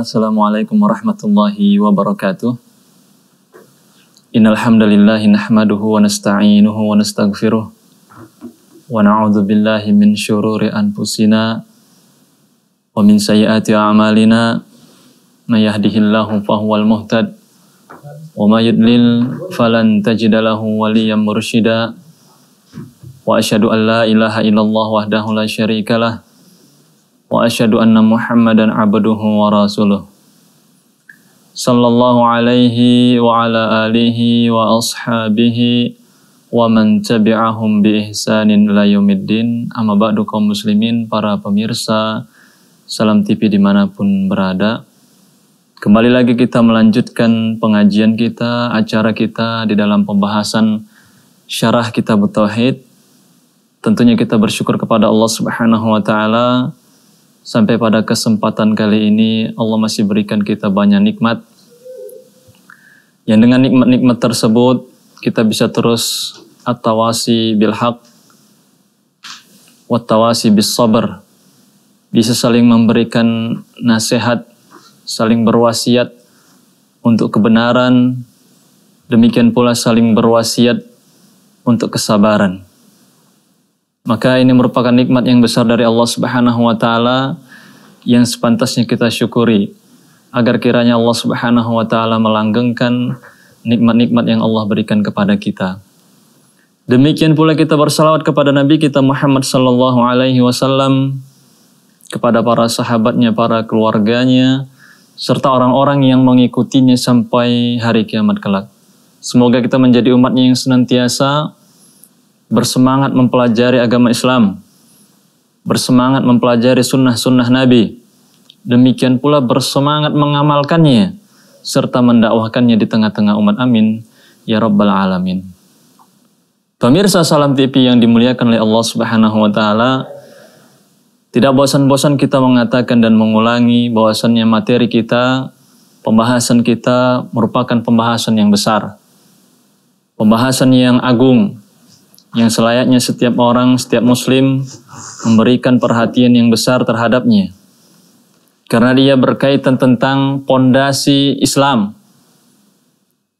Assalamualaikum warahmatullahi wabarakatuh. Innalhamdalillahi nahmaduhu wa nasta'inuhu wa nastaghfiruh. Wa na'udhu billahi min syururi anfusina wa min sayyati a'malina. May yahdihillahu fahuwal muhtad wa may yudlil falan tajidalahu waliyan mursyida. Wa asyhadu an la ilaha illallah wahdahu la syarikalah وأشهد أن rasuluh عبده ورسوله صلى الله عليه وعلى آله وأصحابه ومن tabi'ahum bi ihsanin la الدين أما ba'du kaum muslimin para pemirsa Salam TV dimanapun berada Kembali lagi kita melanjutkan pengajian kita, acara kita di dalam pembahasan syarah kitab Tauhid. Tentunya kita bersyukur kepada Allah Subhanahu wa taala Sampai pada kesempatan kali ini Allah masih berikan kita banyak nikmat. Yang dengan nikmat-nikmat tersebut kita bisa terus atawasi bil haq watawasi bis sabar. Bisa saling memberikan nasihat, saling berwasiat untuk kebenaran, demikian pula saling berwasiat untuk kesabaran. Maka ini merupakan nikmat yang besar dari Allah Subhanahu wa taala yang sepantasnya kita syukuri agar kiranya Allah Subhanahu wa taala melanggengkan nikmat-nikmat yang Allah berikan kepada kita. Demikian pula kita bersalawat kepada Nabi kita Muhammad sallallahu alaihi wasallam kepada para sahabatnya, para keluarganya, serta orang-orang yang mengikutinya sampai hari kiamat kelak. Semoga kita menjadi umatnya yang senantiasa bersemangat mempelajari agama Islam, bersemangat mempelajari sunnah-sunnah Nabi, demikian pula bersemangat mengamalkannya, serta mendakwahkannya di tengah-tengah umat amin, ya Rabbal Alamin. Pemirsa Salam TV yang dimuliakan oleh Allah Subhanahu wa Ta'ala, tidak bosan-bosan kita mengatakan dan mengulangi bahwasannya materi kita, pembahasan kita merupakan pembahasan yang besar, pembahasan yang agung, yang selayaknya setiap orang, setiap muslim memberikan perhatian yang besar terhadapnya. Karena dia berkaitan tentang pondasi Islam.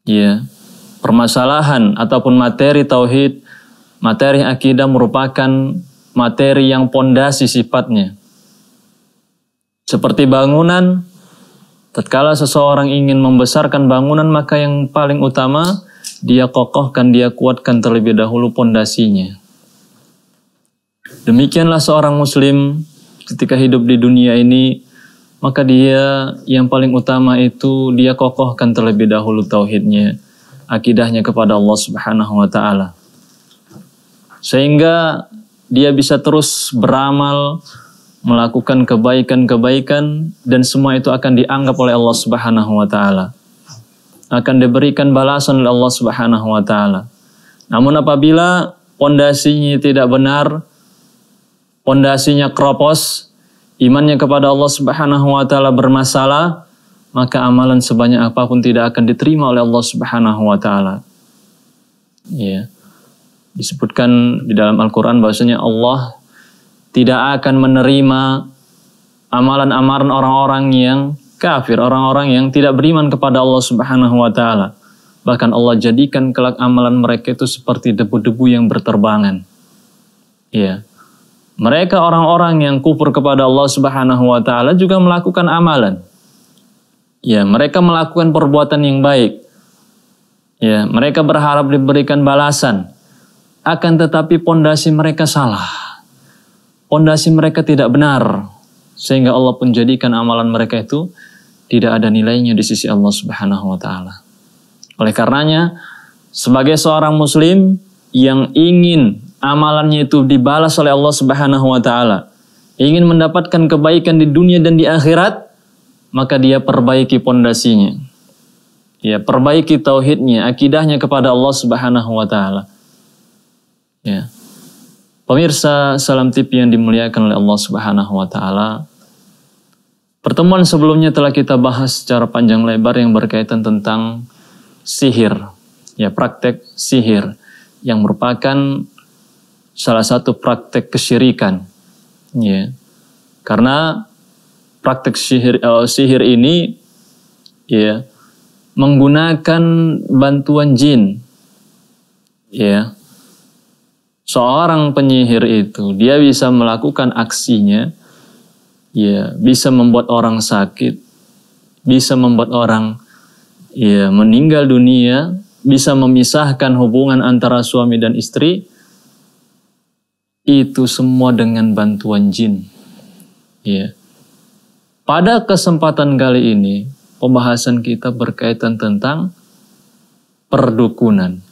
Ya, permasalahan ataupun materi tauhid, materi akidah merupakan materi yang pondasi sifatnya. Seperti bangunan, tatkala seseorang ingin membesarkan bangunan maka yang paling utama dia kokohkan, dia kuatkan terlebih dahulu pondasinya. Demikianlah seorang muslim ketika hidup di dunia ini, maka dia yang paling utama itu dia kokohkan terlebih dahulu tauhidnya, akidahnya kepada Allah Subhanahu wa taala. Sehingga dia bisa terus beramal, melakukan kebaikan-kebaikan dan semua itu akan dianggap oleh Allah Subhanahu wa taala akan diberikan balasan oleh Allah Subhanahu wa taala. Namun apabila pondasinya tidak benar, pondasinya kropos, imannya kepada Allah Subhanahu wa taala bermasalah, maka amalan sebanyak apapun tidak akan diterima oleh Allah Subhanahu wa taala. Ya. Disebutkan di dalam Al-Qur'an bahwasanya Allah tidak akan menerima amalan-amalan orang-orang yang kafir, orang-orang yang tidak beriman kepada Allah Subhanahu wa taala. Bahkan Allah jadikan kelak amalan mereka itu seperti debu-debu yang berterbangan. Ya. Mereka orang-orang yang kufur kepada Allah Subhanahu wa taala juga melakukan amalan. Ya, mereka melakukan perbuatan yang baik. Ya, mereka berharap diberikan balasan. Akan tetapi pondasi mereka salah. Pondasi mereka tidak benar. Sehingga Allah pun jadikan amalan mereka itu tidak ada nilainya di sisi Allah Subhanahu wa taala. Oleh karenanya, sebagai seorang muslim yang ingin amalannya itu dibalas oleh Allah Subhanahu wa taala, ingin mendapatkan kebaikan di dunia dan di akhirat, maka dia perbaiki pondasinya. Ya, perbaiki tauhidnya, akidahnya kepada Allah Subhanahu wa taala. Ya. Pemirsa Salam tipi yang dimuliakan oleh Allah Subhanahu wa taala, Pertemuan sebelumnya telah kita bahas secara panjang lebar yang berkaitan tentang sihir, ya praktek sihir yang merupakan salah satu praktek kesyirikan, ya. Karena praktek sihir uh, sihir ini ya menggunakan bantuan jin. Ya. Seorang penyihir itu dia bisa melakukan aksinya ya bisa membuat orang sakit, bisa membuat orang ya meninggal dunia, bisa memisahkan hubungan antara suami dan istri. Itu semua dengan bantuan jin. Ya. Pada kesempatan kali ini, pembahasan kita berkaitan tentang perdukunan.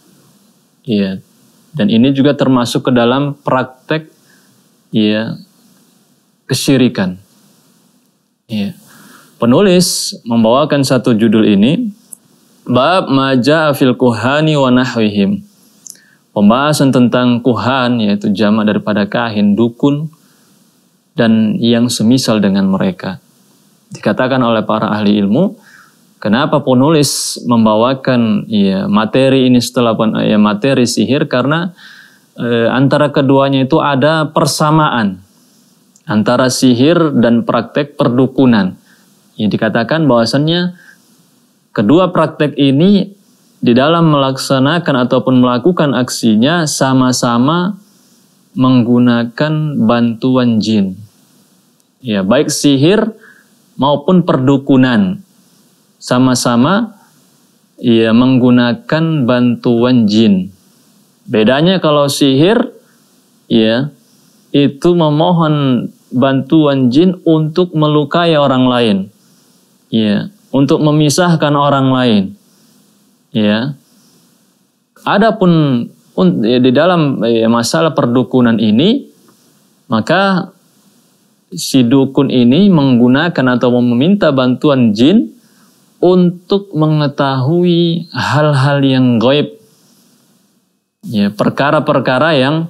Ya. Dan ini juga termasuk ke dalam praktek ya kesyirikan. Ya. Penulis membawakan satu judul ini bab maja fil kuhani wa nahwihim. Pembahasan tentang kuhan yaitu jamak daripada kahin, dukun dan yang semisal dengan mereka. Dikatakan oleh para ahli ilmu, kenapa penulis membawakan ya materi ini setelah ya materi sihir karena e, antara keduanya itu ada persamaan antara sihir dan praktek perdukunan. Yang dikatakan bahwasannya kedua praktek ini di dalam melaksanakan ataupun melakukan aksinya sama-sama menggunakan bantuan jin. Ya, baik sihir maupun perdukunan sama-sama ya menggunakan bantuan jin. Bedanya kalau sihir ya itu memohon bantuan jin untuk melukai orang lain. Ya, untuk memisahkan orang lain. Ya. Adapun ya, di dalam ya, masalah perdukunan ini maka si dukun ini menggunakan atau meminta bantuan jin untuk mengetahui hal-hal yang goib. Ya, perkara-perkara yang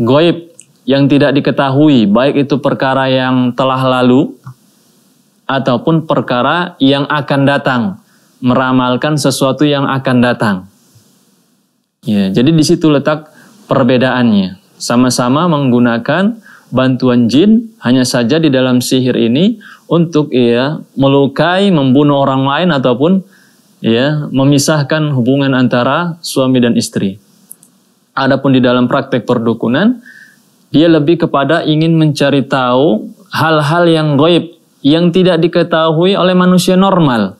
goib yang tidak diketahui, baik itu perkara yang telah lalu ataupun perkara yang akan datang, meramalkan sesuatu yang akan datang. Ya, jadi di situ letak perbedaannya. Sama-sama menggunakan bantuan jin, hanya saja di dalam sihir ini untuk ya melukai, membunuh orang lain ataupun ya memisahkan hubungan antara suami dan istri. Adapun di dalam praktek perdukunan, dia lebih kepada ingin mencari tahu hal-hal yang goib yang tidak diketahui oleh manusia normal.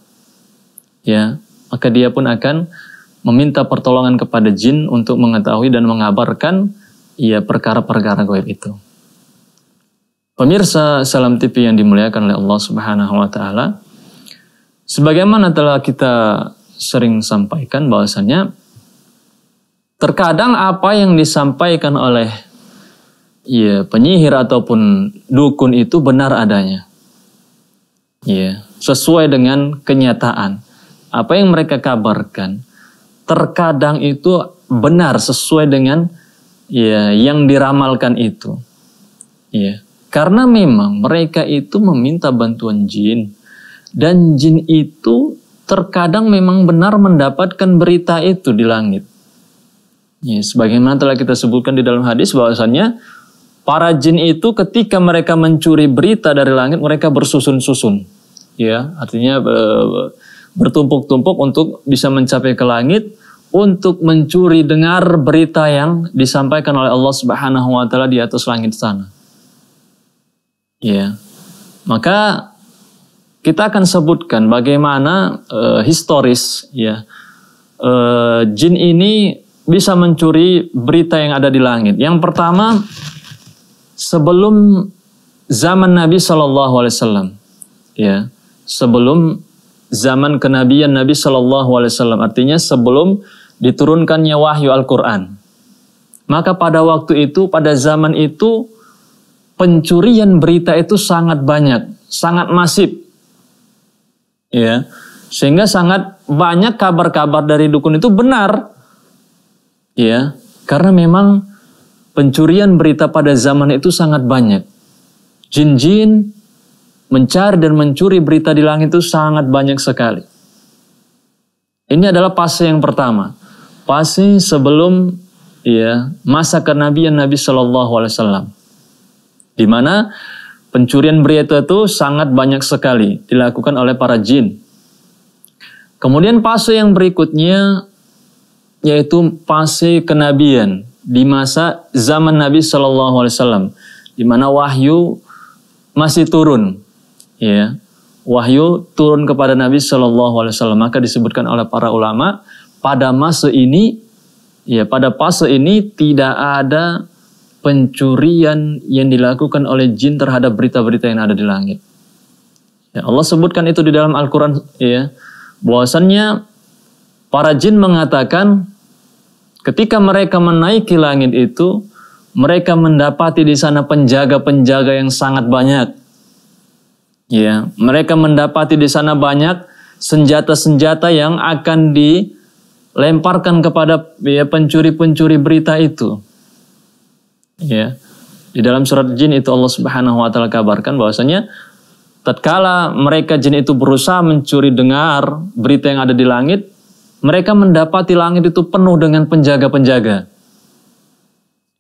Ya, maka dia pun akan meminta pertolongan kepada jin untuk mengetahui dan mengabarkan ya perkara-perkara goib itu. Pemirsa Salam TV yang dimuliakan oleh Allah Subhanahu wa taala, sebagaimana telah kita sering sampaikan bahwasanya terkadang apa yang disampaikan oleh ya penyihir ataupun dukun itu benar adanya. Ya, sesuai dengan kenyataan. Apa yang mereka kabarkan terkadang itu benar sesuai dengan ya yang diramalkan itu. Ya, karena memang mereka itu meminta bantuan jin dan jin itu terkadang memang benar mendapatkan berita itu di langit. Ya, sebagaimana telah kita sebutkan di dalam hadis bahwasannya Para jin itu ketika mereka mencuri berita dari langit mereka bersusun-susun. Ya, artinya e, bertumpuk-tumpuk untuk bisa mencapai ke langit untuk mencuri dengar berita yang disampaikan oleh Allah Subhanahu wa taala di atas langit sana. Ya. Maka kita akan sebutkan bagaimana e, historis ya. E, jin ini bisa mencuri berita yang ada di langit. Yang pertama sebelum zaman Nabi Shallallahu Alaihi Wasallam, ya sebelum zaman kenabian Nabi Shallallahu Alaihi Wasallam, artinya sebelum diturunkannya wahyu Al-Quran. Maka pada waktu itu, pada zaman itu, pencurian berita itu sangat banyak, sangat masif, ya sehingga sangat banyak kabar-kabar dari dukun itu benar, ya karena memang pencurian berita pada zaman itu sangat banyak. Jin-jin mencari dan mencuri berita di langit itu sangat banyak sekali. Ini adalah fase yang pertama. Fase sebelum ya masa kenabian Nabi Shallallahu Alaihi Wasallam, di mana pencurian berita itu sangat banyak sekali dilakukan oleh para jin. Kemudian fase yang berikutnya yaitu fase kenabian, di masa zaman Nabi Shallallahu Alaihi Wasallam, di mana wahyu masih turun, ya wahyu turun kepada Nabi Shallallahu Alaihi Wasallam. Maka disebutkan oleh para ulama pada masa ini, ya pada fase ini tidak ada pencurian yang dilakukan oleh jin terhadap berita-berita yang ada di langit. Ya, Allah sebutkan itu di dalam Al-Quran, ya. Bahwasannya para jin mengatakan Ketika mereka menaiki langit itu, mereka mendapati di sana penjaga-penjaga yang sangat banyak. Ya, mereka mendapati di sana banyak senjata-senjata yang akan dilemparkan kepada pencuri ya, pencuri-pencuri berita itu. Ya. Di dalam surat jin itu Allah Subhanahu wa taala kabarkan bahwasanya tatkala mereka jin itu berusaha mencuri dengar berita yang ada di langit, mereka mendapati langit itu penuh dengan penjaga-penjaga.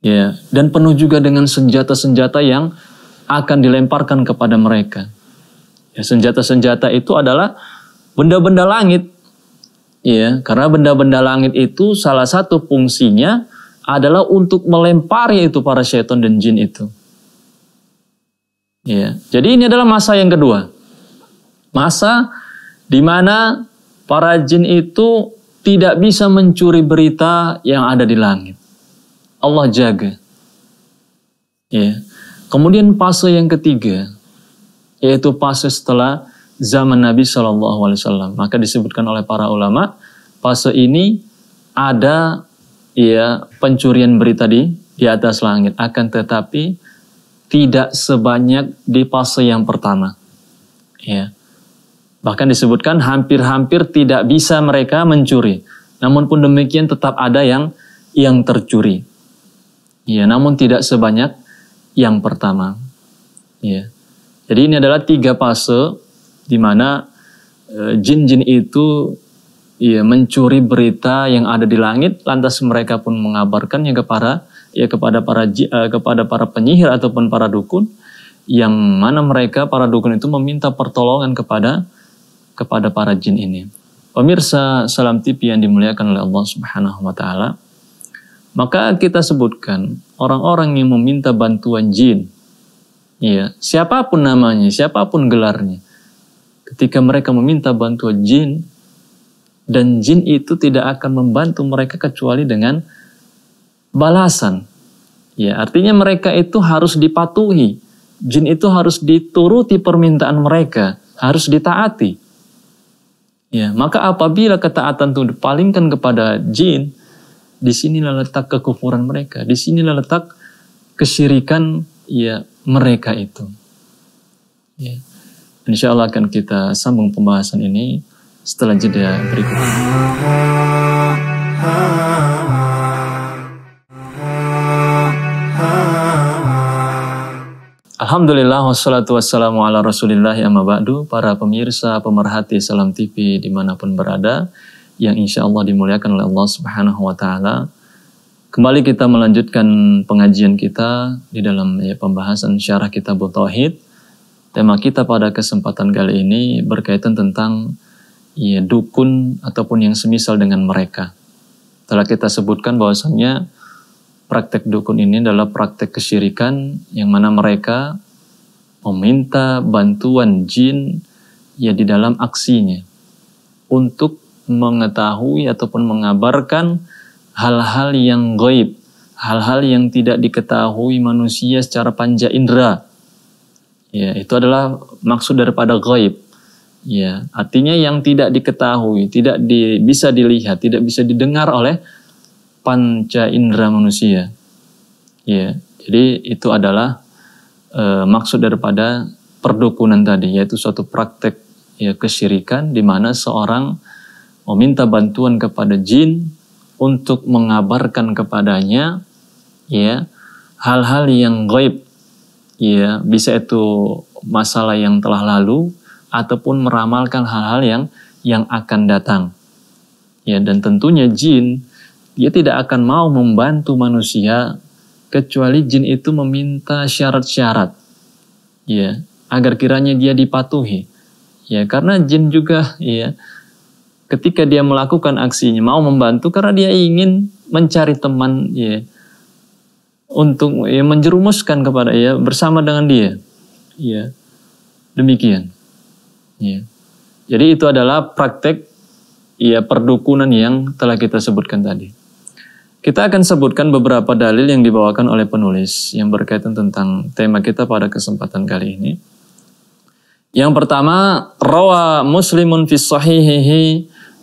Ya, dan penuh juga dengan senjata-senjata yang akan dilemparkan kepada mereka. Ya, senjata-senjata itu adalah benda-benda langit. Ya, karena benda-benda langit itu salah satu fungsinya adalah untuk melempari itu para setan dan jin itu. Ya, jadi ini adalah masa yang kedua. Masa di mana para jin itu tidak bisa mencuri berita yang ada di langit. Allah jaga. Ya. Kemudian fase yang ketiga, yaitu fase setelah zaman Nabi Shallallahu Alaihi Wasallam. Maka disebutkan oleh para ulama, fase ini ada ya pencurian berita di di atas langit. Akan tetapi tidak sebanyak di fase yang pertama. Ya. Bahkan disebutkan hampir-hampir tidak bisa mereka mencuri. Namun pun demikian tetap ada yang yang tercuri. Ya, namun tidak sebanyak yang pertama. Ya. Jadi ini adalah tiga fase di mana eh, jin-jin e, itu ya, mencuri berita yang ada di langit lantas mereka pun mengabarkannya kepada ya kepada para e, kepada para penyihir ataupun para dukun yang mana mereka para dukun itu meminta pertolongan kepada kepada para jin ini. Pemirsa Salam tip yang dimuliakan oleh Allah Subhanahu wa taala. Maka kita sebutkan orang-orang yang meminta bantuan jin. Iya, siapapun namanya, siapapun gelarnya. Ketika mereka meminta bantuan jin dan jin itu tidak akan membantu mereka kecuali dengan balasan. Ya, artinya mereka itu harus dipatuhi. Jin itu harus dituruti permintaan mereka, harus ditaati. Ya, maka apabila ketaatan itu dipalingkan kepada jin, di sinilah letak kekufuran mereka, di sinilah letak kesyirikan ya mereka itu. Ya. Insya Allah akan kita sambung pembahasan ini setelah jeda berikutnya. Alhamdulillah wassalatu wassalamu ala rasulillah ya mabadu para pemirsa pemerhati Salam TV dimanapun berada yang insya Allah dimuliakan oleh Allah subhanahu wa ta'ala kembali kita melanjutkan pengajian kita di dalam ya, pembahasan syarah kitab Tauhid tema kita pada kesempatan kali ini berkaitan tentang ya, dukun ataupun yang semisal dengan mereka telah kita sebutkan bahwasannya praktek dukun ini adalah praktek kesyirikan yang mana mereka meminta bantuan jin ya di dalam aksinya untuk mengetahui ataupun mengabarkan hal-hal yang goib, hal-hal yang tidak diketahui manusia secara panja indera. Ya, itu adalah maksud daripada goib, Ya, artinya yang tidak diketahui, tidak di, bisa dilihat, tidak bisa didengar oleh panca indera manusia. Ya, jadi itu adalah e, maksud daripada perdukunan tadi, yaitu suatu praktek ya kesyirikan di mana seorang meminta bantuan kepada jin untuk mengabarkan kepadanya ya hal-hal yang gaib ya bisa itu masalah yang telah lalu ataupun meramalkan hal-hal yang yang akan datang ya dan tentunya jin dia tidak akan mau membantu manusia kecuali jin itu meminta syarat-syarat. Ya, agar kiranya dia dipatuhi. Ya, karena jin juga ya ketika dia melakukan aksinya mau membantu karena dia ingin mencari teman ya untuk ya, menjerumuskan kepada ya bersama dengan dia. Ya. Demikian. Ya. Jadi itu adalah praktek ya perdukunan yang telah kita sebutkan tadi. Kita akan sebutkan beberapa dalil yang dibawakan oleh penulis yang berkaitan tentang tema kita pada kesempatan kali ini. Yang pertama, rawa muslimun fi sahihihi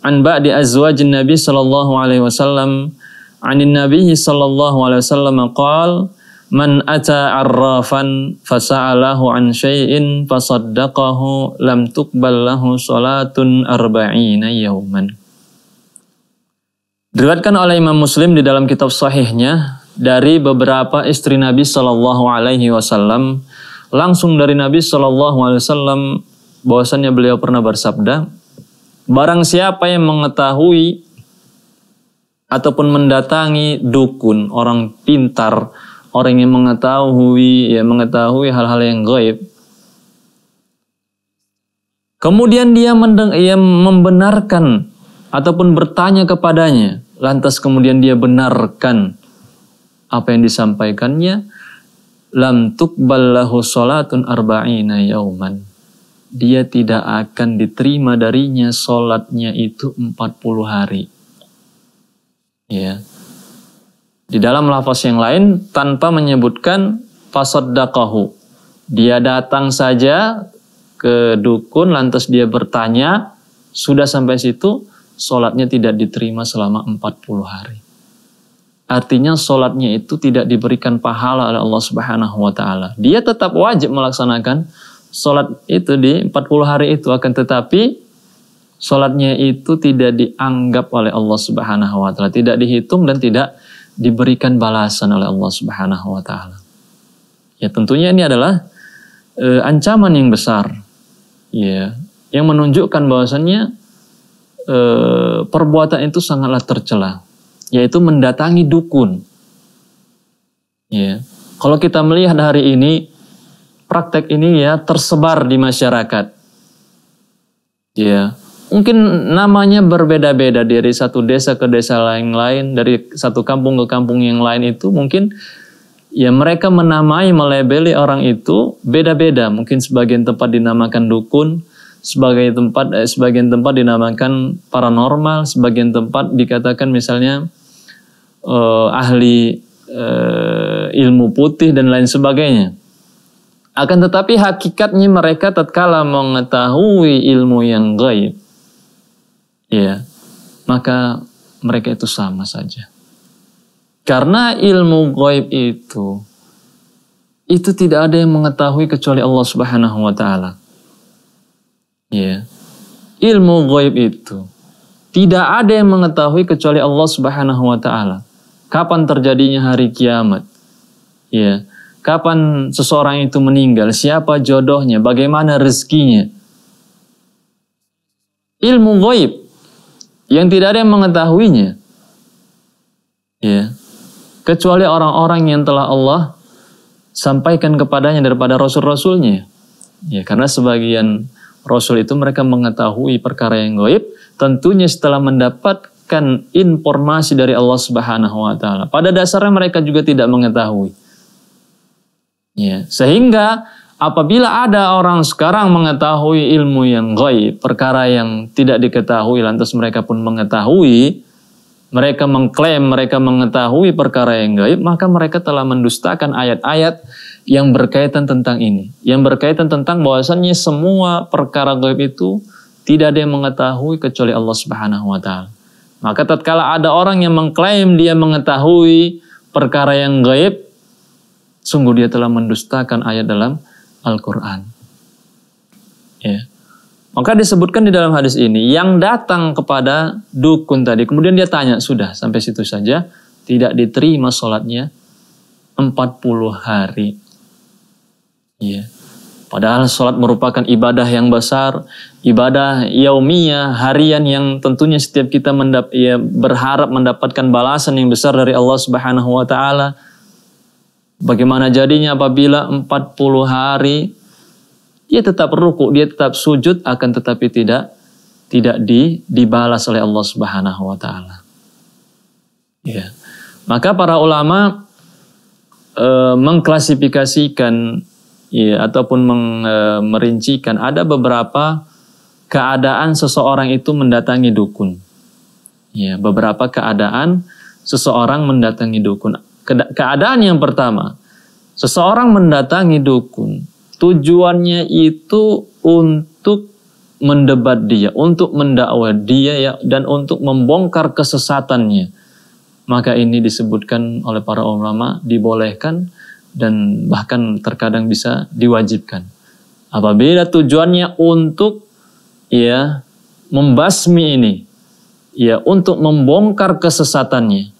an ba'di azwajin nabi sallallahu alaihi wasallam anin nabi sallallahu alaihi wasallam qala Man ata arrafan fasa'alahu an syai'in fasaddaqahu lam tuqbal lahu salatun arba'ina yawman. Diriwayatkan oleh Imam Muslim di dalam kitab sahihnya dari beberapa istri Nabi Shallallahu alaihi wasallam langsung dari Nabi Shallallahu alaihi wasallam bahwasanya beliau pernah bersabda barang siapa yang mengetahui ataupun mendatangi dukun orang pintar orang yang mengetahui ya mengetahui hal-hal yang gaib kemudian dia mendeng ia membenarkan ataupun bertanya kepadanya, lantas kemudian dia benarkan apa yang disampaikannya, lam tukballahu salatun arba'ina yauman. Dia tidak akan diterima darinya solatnya itu 40 hari. Ya. Di dalam lafaz yang lain tanpa menyebutkan fasaddaqahu. Dia datang saja ke dukun lantas dia bertanya, sudah sampai situ, sholatnya tidak diterima selama 40 hari. Artinya sholatnya itu tidak diberikan pahala oleh Allah Subhanahu wa Ta'ala. Dia tetap wajib melaksanakan sholat itu di 40 hari itu akan tetapi sholatnya itu tidak dianggap oleh Allah Subhanahu wa Ta'ala, tidak dihitung dan tidak diberikan balasan oleh Allah Subhanahu wa Ta'ala. Ya, tentunya ini adalah e, ancaman yang besar, ya, yang menunjukkan bahwasannya e, perbuatan itu sangatlah tercela, yaitu mendatangi dukun. Ya. Kalau kita melihat hari ini praktek ini ya tersebar di masyarakat. Ya, mungkin namanya berbeda-beda dari satu desa ke desa lain-lain, dari satu kampung ke kampung yang lain itu mungkin ya mereka menamai melebeli orang itu beda-beda. Mungkin sebagian tempat dinamakan dukun, sebagai tempat eh, sebagian tempat dinamakan paranormal, sebagian tempat dikatakan misalnya eh, ahli eh, ilmu putih dan lain sebagainya. Akan tetapi hakikatnya mereka tatkala mengetahui ilmu yang gaib, ya, maka mereka itu sama saja. Karena ilmu gaib itu itu tidak ada yang mengetahui kecuali Allah Subhanahu wa taala ya ilmu gaib itu tidak ada yang mengetahui kecuali Allah Subhanahu wa taala. Kapan terjadinya hari kiamat? Ya. Kapan seseorang itu meninggal? Siapa jodohnya? Bagaimana rezekinya? Ilmu gaib yang tidak ada yang mengetahuinya. Ya. Kecuali orang-orang yang telah Allah sampaikan kepadanya daripada rasul-rasulnya. Ya, karena sebagian Rasul itu mereka mengetahui perkara yang gaib tentunya setelah mendapatkan informasi dari Allah Subhanahu wa taala. Pada dasarnya mereka juga tidak mengetahui. Ya, sehingga apabila ada orang sekarang mengetahui ilmu yang gaib, perkara yang tidak diketahui lantas mereka pun mengetahui, mereka mengklaim mereka mengetahui perkara yang gaib, maka mereka telah mendustakan ayat-ayat yang berkaitan tentang ini, yang berkaitan tentang bahwasannya semua perkara gaib itu tidak ada yang mengetahui kecuali Allah Subhanahu wa taala. Maka tatkala ada orang yang mengklaim dia mengetahui perkara yang gaib, sungguh dia telah mendustakan ayat dalam Al-Qur'an. Ya. Maka disebutkan di dalam hadis ini yang datang kepada dukun tadi kemudian dia tanya sudah sampai situ saja tidak diterima sholatnya 40 hari. Iya. Padahal sholat merupakan ibadah yang besar, ibadah yaumiyah, harian yang tentunya setiap kita mendap ya, berharap mendapatkan balasan yang besar dari Allah Subhanahu wa taala. Bagaimana jadinya apabila 40 hari dia tetap ruku, dia tetap sujud akan tetapi tidak tidak di, dibalas oleh Allah Subhanahu wa taala. Ya. Maka para ulama e, mengklasifikasikan ya ataupun meng, e, merincikan ada beberapa keadaan seseorang itu mendatangi dukun. Ya, beberapa keadaan seseorang mendatangi dukun. Keadaan yang pertama, seseorang mendatangi dukun Tujuannya itu untuk mendebat dia, untuk mendakwa dia ya dan untuk membongkar kesesatannya. Maka ini disebutkan oleh para ulama dibolehkan dan bahkan terkadang bisa diwajibkan. Apabila tujuannya untuk ya membasmi ini, ya untuk membongkar kesesatannya,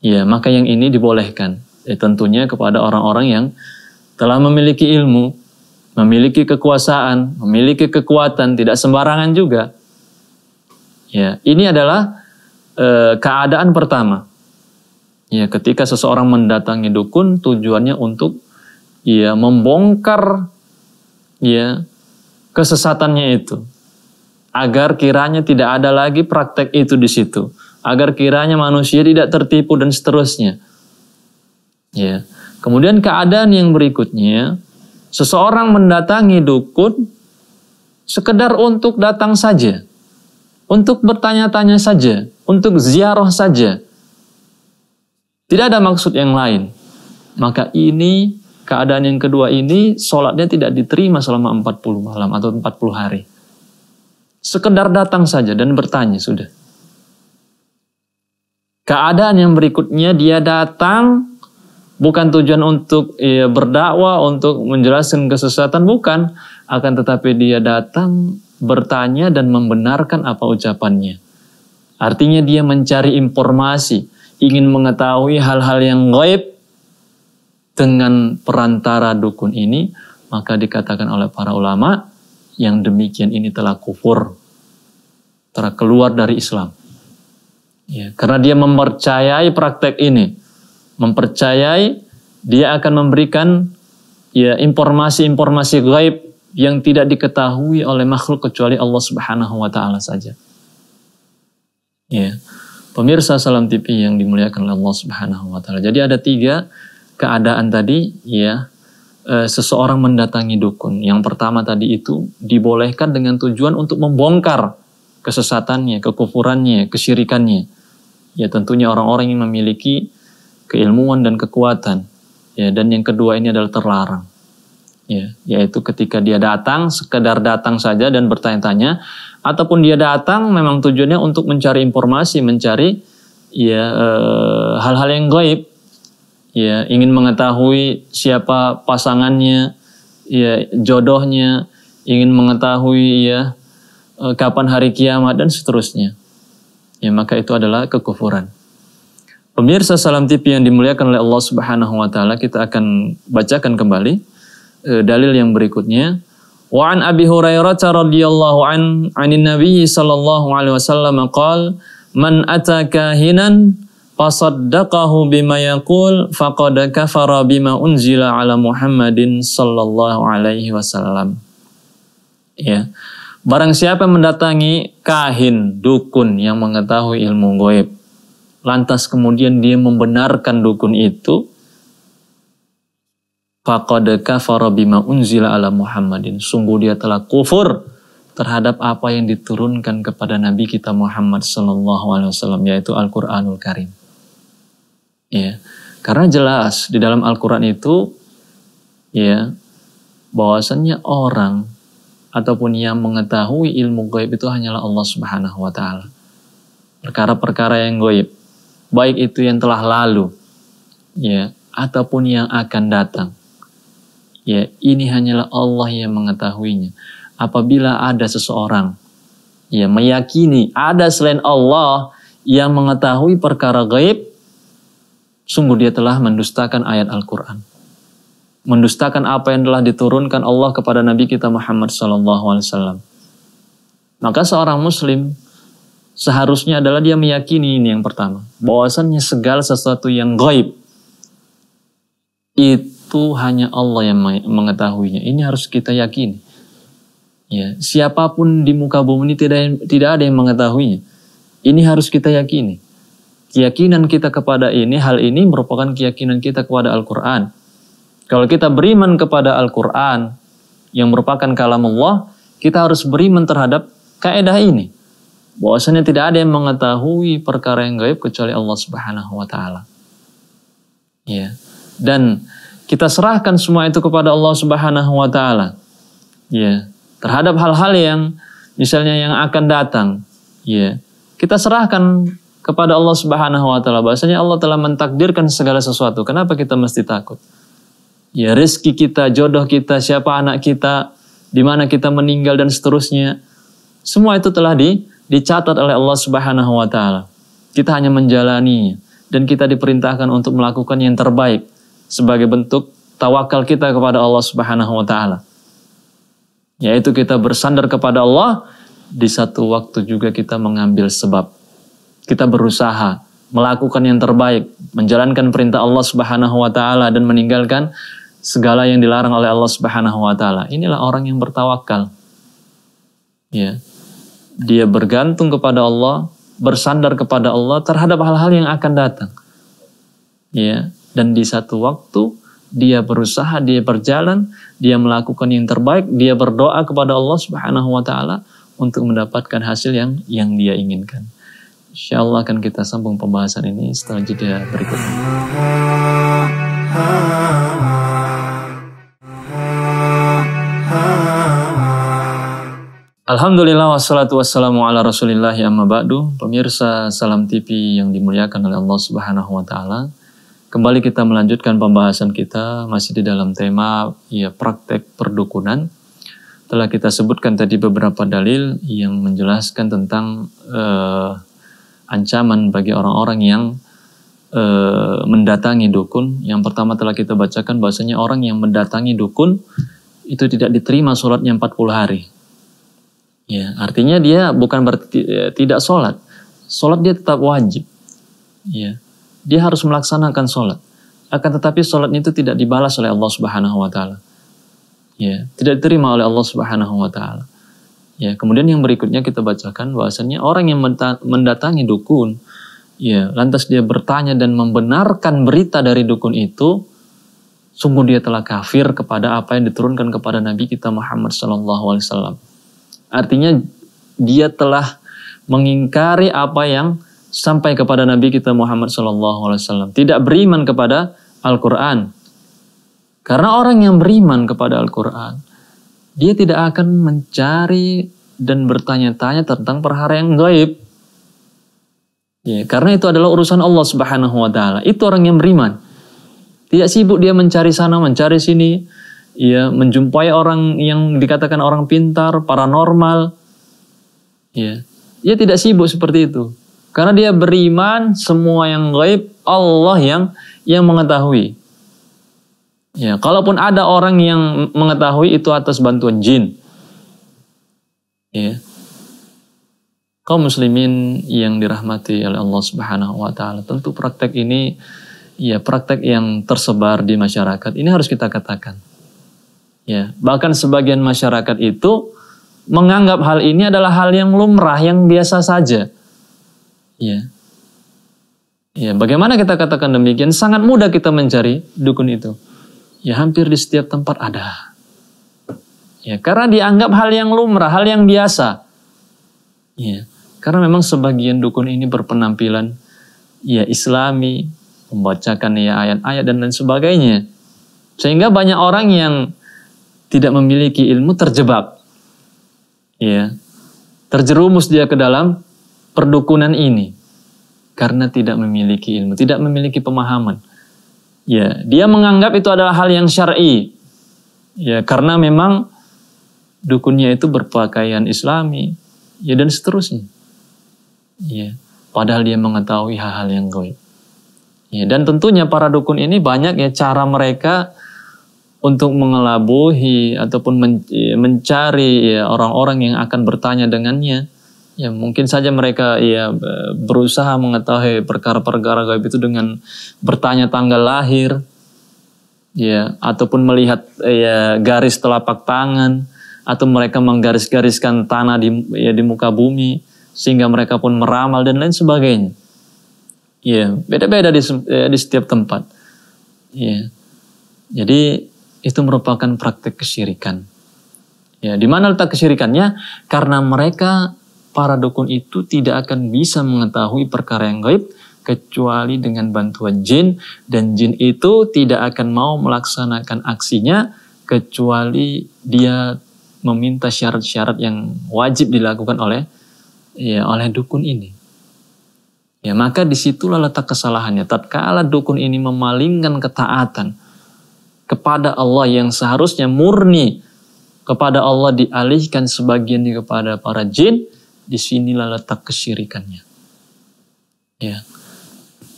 ya maka yang ini dibolehkan. Ya, tentunya kepada orang-orang yang telah memiliki ilmu, memiliki kekuasaan, memiliki kekuatan, tidak sembarangan juga. Ya, ini adalah e, keadaan pertama. Ya, ketika seseorang mendatangi dukun, tujuannya untuk ya membongkar ya kesesatannya itu, agar kiranya tidak ada lagi praktek itu di situ, agar kiranya manusia tidak tertipu dan seterusnya. Ya. Kemudian keadaan yang berikutnya, seseorang mendatangi dukun sekedar untuk datang saja, untuk bertanya-tanya saja, untuk ziarah saja. Tidak ada maksud yang lain. Maka ini keadaan yang kedua ini sholatnya tidak diterima selama 40 malam atau 40 hari. Sekedar datang saja dan bertanya sudah. Keadaan yang berikutnya dia datang Bukan tujuan untuk ya, berdakwah, untuk menjelaskan kesesatan, bukan. Akan tetapi dia datang bertanya dan membenarkan apa ucapannya. Artinya dia mencari informasi, ingin mengetahui hal-hal yang gaib dengan perantara dukun ini, maka dikatakan oleh para ulama yang demikian ini telah kufur, telah keluar dari Islam. Ya, karena dia mempercayai praktek ini mempercayai dia akan memberikan ya informasi-informasi gaib yang tidak diketahui oleh makhluk kecuali Allah Subhanahu wa taala saja. Ya. Pemirsa Salam TV yang dimuliakan oleh Allah Subhanahu wa taala. Jadi ada tiga keadaan tadi ya e, seseorang mendatangi dukun. Yang pertama tadi itu dibolehkan dengan tujuan untuk membongkar kesesatannya, kekufurannya, kesyirikannya. Ya tentunya orang-orang yang memiliki keilmuan dan kekuatan. Ya, dan yang kedua ini adalah terlarang. Ya, yaitu ketika dia datang sekedar datang saja dan bertanya-tanya ataupun dia datang memang tujuannya untuk mencari informasi, mencari ya eh, hal-hal e, yang gaib. Ya, ingin mengetahui siapa pasangannya, ya jodohnya, ingin mengetahui ya eh, kapan hari kiamat dan seterusnya. Ya, maka itu adalah kekufuran. Pemirsa Salam TV yang dimuliakan oleh Allah Subhanahu wa taala, kita akan bacakan kembali e, dalil yang berikutnya. Wa an Abi Hurairah radhiyallahu an anin Nabi sallallahu alaihi wasallam qala man ataka hinan fasaddaqahu bima yaqul faqad kafara bima unzila ala Muhammadin sallallahu alaihi wasallam. Ya. Barang siapa mendatangi kahin, dukun yang mengetahui ilmu goib lantas kemudian dia membenarkan dukun itu, faqad kafara bima unzila ala Muhammadin. Sungguh dia telah kufur terhadap apa yang diturunkan kepada Nabi kita Muhammad sallallahu alaihi wasallam yaitu Al-Qur'anul Karim. Ya. Karena jelas di dalam Al-Qur'an itu ya bahwasannya orang ataupun yang mengetahui ilmu gaib itu hanyalah Allah Subhanahu wa taala. Perkara-perkara yang gaib baik itu yang telah lalu ya ataupun yang akan datang. Ya, ini hanyalah Allah yang mengetahuinya. Apabila ada seseorang ya meyakini ada selain Allah yang mengetahui perkara gaib, sungguh dia telah mendustakan ayat Al-Qur'an. Mendustakan apa yang telah diturunkan Allah kepada Nabi kita Muhammad SAW. Maka seorang muslim seharusnya adalah dia meyakini ini yang pertama. Bahwasannya segala sesuatu yang gaib itu hanya Allah yang mengetahuinya. Ini harus kita yakini. Ya, siapapun di muka bumi ini tidak tidak ada yang mengetahuinya. Ini harus kita yakini. Keyakinan kita kepada ini, hal ini merupakan keyakinan kita kepada Al-Quran. Kalau kita beriman kepada Al-Quran, yang merupakan kalam Allah, kita harus beriman terhadap kaedah ini bahwasanya tidak ada yang mengetahui perkara yang gaib kecuali Allah Subhanahu wa taala. Ya. Dan kita serahkan semua itu kepada Allah Subhanahu wa taala. Ya, terhadap hal-hal yang misalnya yang akan datang, ya. Kita serahkan kepada Allah Subhanahu wa taala. bahwasanya Allah telah mentakdirkan segala sesuatu. Kenapa kita mesti takut? Ya, rezeki kita, jodoh kita, siapa anak kita, di mana kita meninggal dan seterusnya. Semua itu telah di dicatat oleh Allah Subhanahu wa taala. Kita hanya menjalani dan kita diperintahkan untuk melakukan yang terbaik sebagai bentuk tawakal kita kepada Allah Subhanahu wa taala. Yaitu kita bersandar kepada Allah di satu waktu juga kita mengambil sebab. Kita berusaha melakukan yang terbaik, menjalankan perintah Allah Subhanahu wa taala dan meninggalkan segala yang dilarang oleh Allah Subhanahu wa taala. Inilah orang yang bertawakal. Ya dia bergantung kepada Allah, bersandar kepada Allah terhadap hal-hal yang akan datang. Ya, dan di satu waktu dia berusaha, dia berjalan, dia melakukan yang terbaik, dia berdoa kepada Allah Subhanahu wa taala untuk mendapatkan hasil yang yang dia inginkan. Insya akan kita sambung pembahasan ini setelah jeda berikutnya. Alhamdulillah wassalatu wassalamu ala rasulillah ya amma ba'du. Pemirsa Salam TV yang dimuliakan oleh Allah subhanahu wa ta'ala. Kembali kita melanjutkan pembahasan kita masih di dalam tema ya praktek perdukunan. Telah kita sebutkan tadi beberapa dalil yang menjelaskan tentang eh, ancaman bagi orang-orang yang eh, mendatangi dukun. Yang pertama telah kita bacakan bahasanya orang yang mendatangi dukun itu tidak diterima suratnya 40 hari Ya, artinya dia bukan berarti e, tidak sholat. Sholat dia tetap wajib. Ya, dia harus melaksanakan sholat. Akan tetapi sholatnya itu tidak dibalas oleh Allah Subhanahu Wa Taala. Ya, tidak diterima oleh Allah Subhanahu Wa Taala. Ya, kemudian yang berikutnya kita bacakan bahwasannya orang yang mendatangi dukun, ya, lantas dia bertanya dan membenarkan berita dari dukun itu, sungguh dia telah kafir kepada apa yang diturunkan kepada Nabi kita Muhammad Sallallahu Alaihi Wasallam. Artinya dia telah mengingkari apa yang sampai kepada Nabi kita Muhammad SAW. Tidak beriman kepada Al-Quran. Karena orang yang beriman kepada Al-Quran, dia tidak akan mencari dan bertanya-tanya tentang perkara yang gaib. Ya, karena itu adalah urusan Allah Subhanahu wa taala. Itu orang yang beriman. Tidak sibuk dia mencari sana, mencari sini, ya menjumpai orang yang dikatakan orang pintar, paranormal. Ya. Dia tidak sibuk seperti itu. Karena dia beriman semua yang gaib Allah yang yang mengetahui. Ya, kalaupun ada orang yang mengetahui itu atas bantuan jin. Ya. Kaum muslimin yang dirahmati oleh Allah Subhanahu wa taala, tentu praktek ini ya praktek yang tersebar di masyarakat. Ini harus kita katakan Ya, bahkan sebagian masyarakat itu menganggap hal ini adalah hal yang lumrah, yang biasa saja. Ya. Ya, bagaimana kita katakan demikian? Sangat mudah kita mencari dukun itu. Ya, hampir di setiap tempat ada. Ya, karena dianggap hal yang lumrah, hal yang biasa. Ya, karena memang sebagian dukun ini berpenampilan ya islami, membacakan ya ayat-ayat dan lain sebagainya. Sehingga banyak orang yang tidak memiliki ilmu terjebak. Ya. Terjerumus dia ke dalam perdukunan ini karena tidak memiliki ilmu, tidak memiliki pemahaman. Ya, dia menganggap itu adalah hal yang syar'i. Ya, karena memang dukunnya itu berpakaian islami, ya dan seterusnya. Ya, padahal dia mengetahui hal-hal yang gaib. Ya, dan tentunya para dukun ini banyak ya cara mereka untuk mengelabuhi ataupun eh, mencari orang ya, orang-orang yang akan bertanya dengannya. Ya mungkin saja mereka ya berusaha mengetahui perkara-perkara gaib itu dengan bertanya tanggal lahir, ya ataupun melihat ya garis telapak tangan atau mereka menggaris-gariskan tanah di ya di muka bumi sehingga mereka pun meramal dan lain sebagainya. Ya, beda-beda di, eh, di setiap tempat. Ya. Jadi itu merupakan praktek kesyirikan. Ya, di mana letak kesyirikannya? Karena mereka para dukun itu tidak akan bisa mengetahui perkara yang gaib kecuali dengan bantuan jin dan jin itu tidak akan mau melaksanakan aksinya kecuali dia meminta syarat-syarat yang wajib dilakukan oleh ya oleh dukun ini. Ya, maka disitulah letak kesalahannya. Tatkala dukun ini memalingkan ketaatan kepada Allah yang seharusnya murni kepada Allah dialihkan sebagiannya kepada para jin, disinilah letak kesyirikannya. Ya.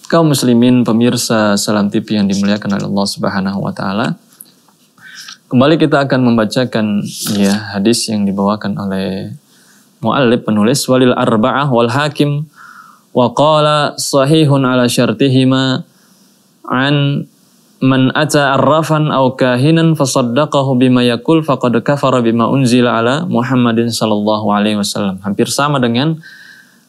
Kaum muslimin pemirsa Salam TV yang dimuliakan oleh Allah Subhanahu wa taala. Kembali kita akan membacakan ya hadis yang dibawakan oleh muallif penulis walil arba'ah wal hakim wa qala sahihun ala syartihima an man ata arrafan aw kahinan fasaddaqahu bima yakul faqad kafara bima unzila ala Muhammadin sallallahu alaihi wasallam. Hampir sama dengan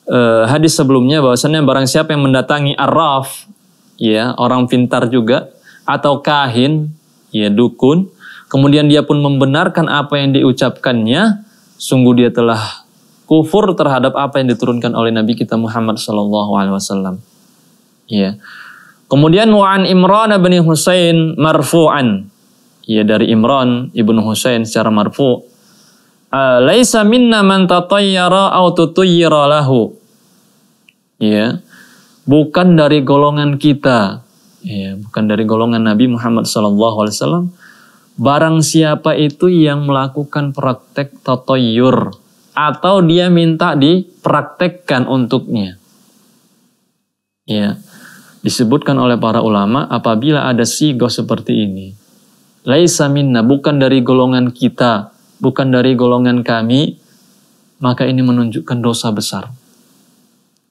uh, hadis sebelumnya bahwasanya barang siapa yang mendatangi arraf ya orang pintar juga atau kahin ya dukun kemudian dia pun membenarkan apa yang diucapkannya sungguh dia telah kufur terhadap apa yang diturunkan oleh Nabi kita Muhammad sallallahu alaihi wasallam. Ya. Kemudian wa'an Imran bin Husain marfu'an. Ya dari Imran ibnu Husain secara marfu. Laisa minna man tatayyara au tutayyara lahu. Ya. Bukan dari golongan kita. Ya, bukan dari golongan Nabi Muhammad sallallahu alaihi wasallam. Barang siapa itu yang melakukan praktek tatayyur. atau dia minta dipraktekkan untuknya. Ya. Disebutkan oleh para ulama apabila ada sigoh seperti ini. Laisa minna, bukan dari golongan kita, bukan dari golongan kami, maka ini menunjukkan dosa besar.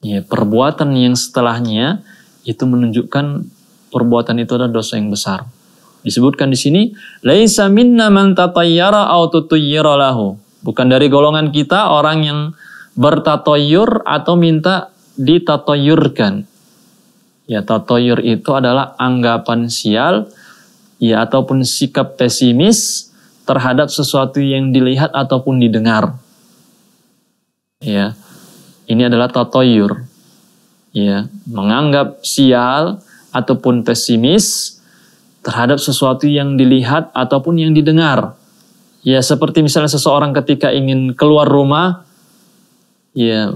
Ya, perbuatan yang setelahnya itu menunjukkan perbuatan itu adalah dosa yang besar. Disebutkan di sini, laisa minna man tatayyara aw tutayyara lahu. Bukan dari golongan kita orang yang bertatoyur atau minta ditatoyurkan. Ya, tatoyur itu adalah anggapan sial ya ataupun sikap pesimis terhadap sesuatu yang dilihat ataupun didengar. Ya. Ini adalah tatoyur. Ya, menganggap sial ataupun pesimis terhadap sesuatu yang dilihat ataupun yang didengar. Ya, seperti misalnya seseorang ketika ingin keluar rumah, ya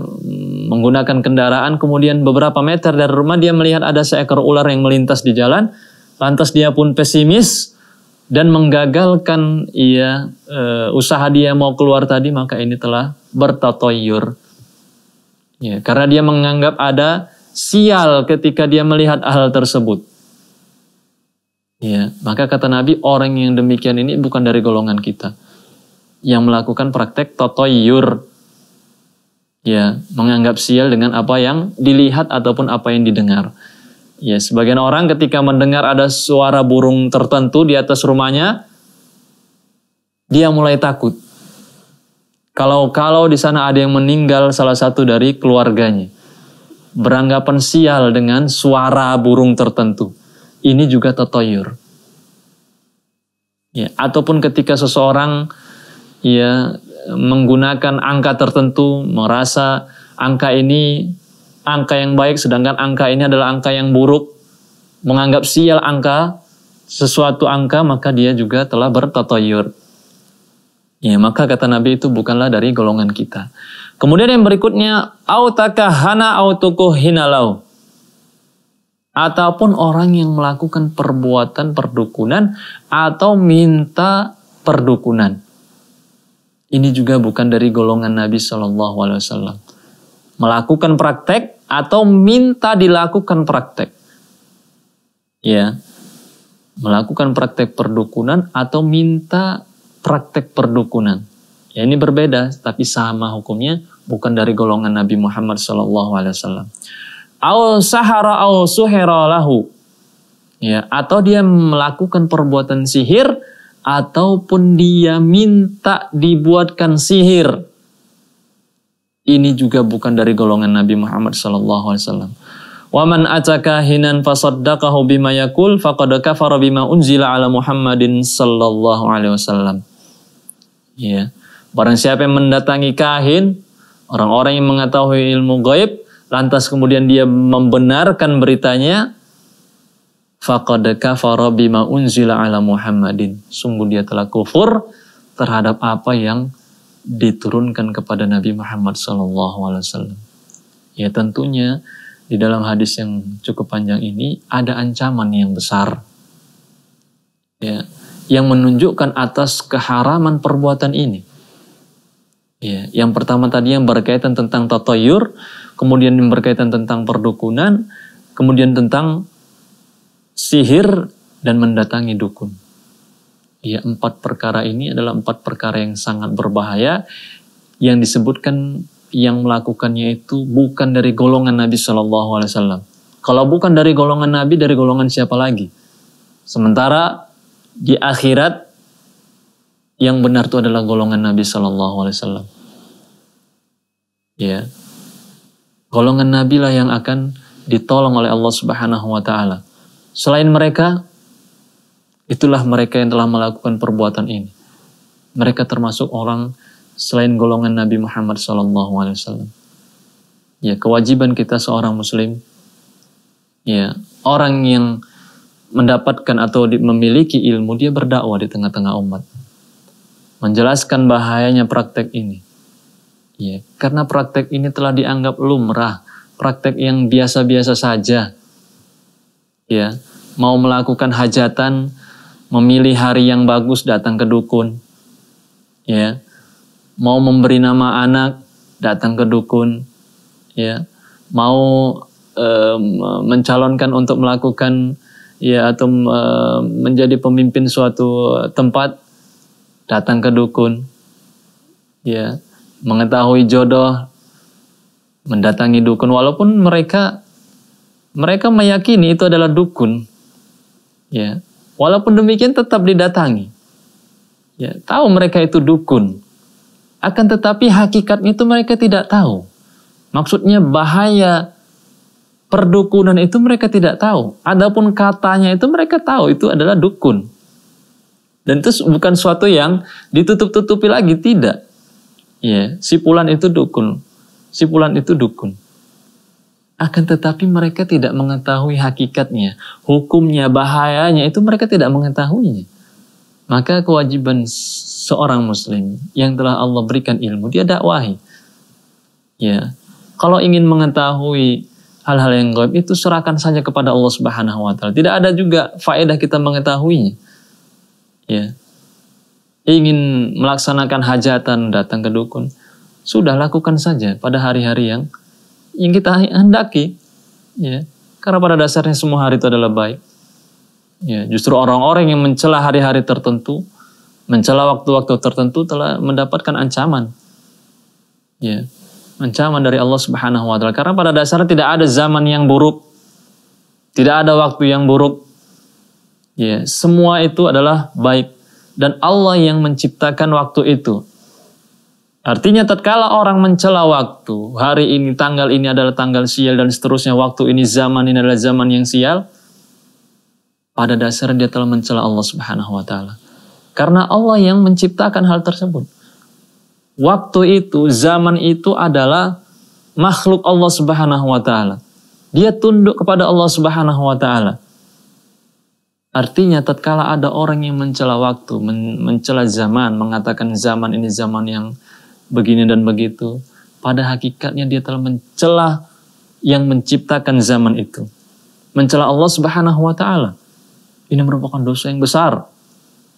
menggunakan kendaraan kemudian beberapa meter dari rumah dia melihat ada seekor ular yang melintas di jalan lantas dia pun pesimis dan menggagalkan ia e, eh, usaha dia mau keluar tadi maka ini telah bertotoyur ya karena dia menganggap ada sial ketika dia melihat hal tersebut ya maka kata Nabi orang yang demikian ini bukan dari golongan kita yang melakukan praktek totoyur ya menganggap sial dengan apa yang dilihat ataupun apa yang didengar. Ya, sebagian orang ketika mendengar ada suara burung tertentu di atas rumahnya, dia mulai takut. Kalau kalau di sana ada yang meninggal salah satu dari keluarganya, beranggapan sial dengan suara burung tertentu. Ini juga tetoyur. Ya, ataupun ketika seseorang ya menggunakan angka tertentu, merasa angka ini angka yang baik, sedangkan angka ini adalah angka yang buruk, menganggap sial angka, sesuatu angka, maka dia juga telah bertatoyur. Ya, maka kata Nabi itu bukanlah dari golongan kita. Kemudian yang berikutnya, autakahana autukuhinalau. Ataupun orang yang melakukan perbuatan perdukunan atau minta perdukunan ini juga bukan dari golongan Nabi Shallallahu Alaihi Wasallam. Melakukan praktek atau minta dilakukan praktek, ya, melakukan praktek perdukunan atau minta praktek perdukunan. Ya ini berbeda, tapi sama hukumnya bukan dari golongan Nabi Muhammad Shallallahu Alaihi Wasallam. Au sahara au suhera lahu. Ya, atau dia melakukan perbuatan sihir ataupun dia minta dibuatkan sihir. Ini juga bukan dari golongan Nabi Muhammad SAW. Waman ataka hinan fasaddaqahu bima yakul faqad kafara bima unzila ala Muhammadin sallallahu alaihi wasallam. Ya. Barang siapa yang mendatangi kahin, orang-orang yang mengetahui ilmu gaib, lantas kemudian dia membenarkan beritanya, faqad kafara bima unzila ala Muhammadin. Sungguh dia telah kufur terhadap apa yang diturunkan kepada Nabi Muhammad SAW. Ya tentunya di dalam hadis yang cukup panjang ini ada ancaman yang besar. Ya, yang menunjukkan atas keharaman perbuatan ini. Ya, yang pertama tadi yang berkaitan tentang tatayur, kemudian yang berkaitan tentang perdukunan, kemudian tentang sihir, dan mendatangi dukun. Ya, empat perkara ini adalah empat perkara yang sangat berbahaya yang disebutkan yang melakukannya itu bukan dari golongan Nabi Shallallahu Alaihi Wasallam. Kalau bukan dari golongan Nabi, dari golongan siapa lagi? Sementara di akhirat yang benar itu adalah golongan Nabi Shallallahu Alaihi Wasallam. Ya, golongan Nabi lah yang akan ditolong oleh Allah Subhanahu Wa Taala. Selain mereka, itulah mereka yang telah melakukan perbuatan ini. Mereka termasuk orang selain golongan Nabi Muhammad SAW. Ya, kewajiban kita seorang Muslim, ya, orang yang mendapatkan atau memiliki ilmu, dia berdakwah di tengah-tengah umat. Menjelaskan bahayanya praktek ini. Ya, karena praktek ini telah dianggap lumrah, praktek yang biasa-biasa saja ya mau melakukan hajatan memilih hari yang bagus datang ke dukun ya mau memberi nama anak datang ke dukun ya mau e, mencalonkan untuk melakukan ya atau e, menjadi pemimpin suatu tempat datang ke dukun ya mengetahui jodoh mendatangi dukun walaupun mereka mereka meyakini itu adalah dukun. Ya. Walaupun demikian tetap didatangi. Ya, tahu mereka itu dukun. Akan tetapi hakikatnya itu mereka tidak tahu. Maksudnya bahaya perdukunan itu mereka tidak tahu. Adapun katanya itu mereka tahu itu adalah dukun. Dan itu bukan suatu yang ditutup-tutupi lagi, tidak. Ya, sipulan itu dukun. sipulan itu dukun. Akan tetapi mereka tidak mengetahui hakikatnya, hukumnya, bahayanya itu mereka tidak mengetahuinya. Maka kewajiban seorang muslim yang telah Allah berikan ilmu dia dakwahi. Ya. Kalau ingin mengetahui hal-hal yang gaib itu serahkan saja kepada Allah Subhanahu wa taala. Tidak ada juga faedah kita mengetahuinya. Ya. Ingin melaksanakan hajatan datang ke dukun, sudah lakukan saja pada hari-hari yang yang kita hendaki. Ya. Karena pada dasarnya semua hari itu adalah baik. Ya, justru orang-orang yang mencela hari-hari tertentu, mencela waktu-waktu tertentu telah mendapatkan ancaman. Ya, ancaman dari Allah Subhanahu wa taala. Karena pada dasarnya tidak ada zaman yang buruk. Tidak ada waktu yang buruk. Ya, semua itu adalah baik dan Allah yang menciptakan waktu itu Artinya tatkala orang mencela waktu, hari ini tanggal ini adalah tanggal sial dan seterusnya, waktu ini zaman ini adalah zaman yang sial, pada dasarnya dia telah mencela Allah Subhanahu wa taala. Karena Allah yang menciptakan hal tersebut. Waktu itu, zaman itu adalah makhluk Allah Subhanahu wa taala. Dia tunduk kepada Allah Subhanahu wa taala. Artinya tatkala ada orang yang mencela waktu, mencela zaman, mengatakan zaman ini zaman yang begini dan begitu. Pada hakikatnya dia telah mencela yang menciptakan zaman itu. Mencela Allah Subhanahu wa taala. Ini merupakan dosa yang besar.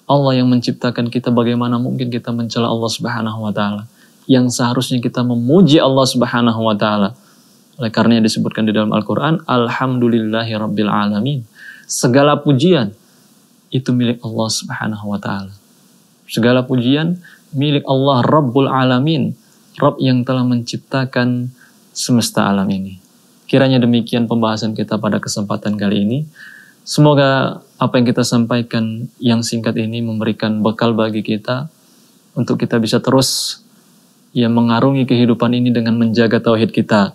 Allah yang menciptakan kita bagaimana mungkin kita mencela Allah Subhanahu wa taala? Yang seharusnya kita memuji Allah Subhanahu wa taala. Oleh karenanya disebutkan di dalam Al-Qur'an, alhamdulillahi alamin. Segala pujian itu milik Allah Subhanahu wa taala. Segala pujian milik Allah Rabbul Alamin, Rabb yang telah menciptakan semesta alam ini. Kiranya demikian pembahasan kita pada kesempatan kali ini. Semoga apa yang kita sampaikan yang singkat ini memberikan bekal bagi kita untuk kita bisa terus ya mengarungi kehidupan ini dengan menjaga tauhid kita.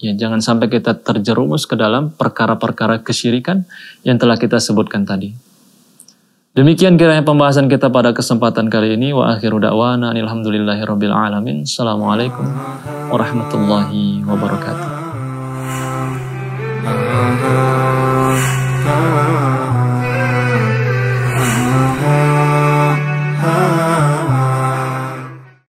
Ya jangan sampai kita terjerumus ke dalam perkara-perkara kesyirikan yang telah kita sebutkan tadi. Demikian kiranya pembahasan kita pada kesempatan kali ini. Wa akhiru da'wana alhamdulillahi rabbil alamin. Assalamualaikum warahmatullahi wabarakatuh. Ah, ah, ah,